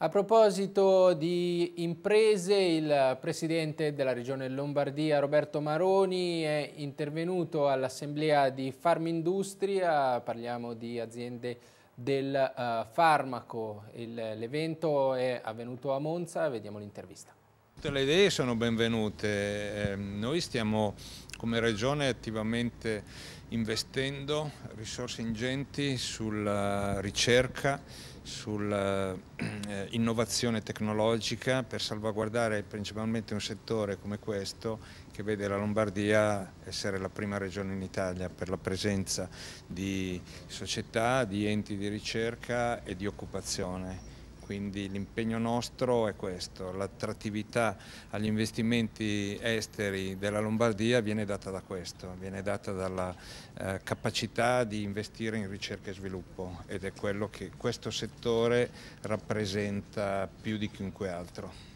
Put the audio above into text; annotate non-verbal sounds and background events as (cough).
A proposito di imprese, il presidente della regione Lombardia Roberto Maroni è intervenuto all'assemblea di Farmindustria, parliamo di aziende del uh, farmaco. l'evento è avvenuto a Monza, vediamo l'intervista. Tutte le idee sono benvenute, eh, noi stiamo come regione attivamente investendo risorse ingenti sulla ricerca sull'innovazione eh, (clears throat) eh, tecnologica per salvaguardare principalmente un settore come questo che vede la Lombardia essere la prima regione in Italia per la presenza di società, di enti di ricerca e di occupazione quindi l'impegno nostro è questo, l'attrattività agli investimenti esteri della Lombardia viene data da questo, viene data dalla eh, capacità di investire in ricerca e sviluppo ed è quello che questo settore rappresenta più di chiunque altro.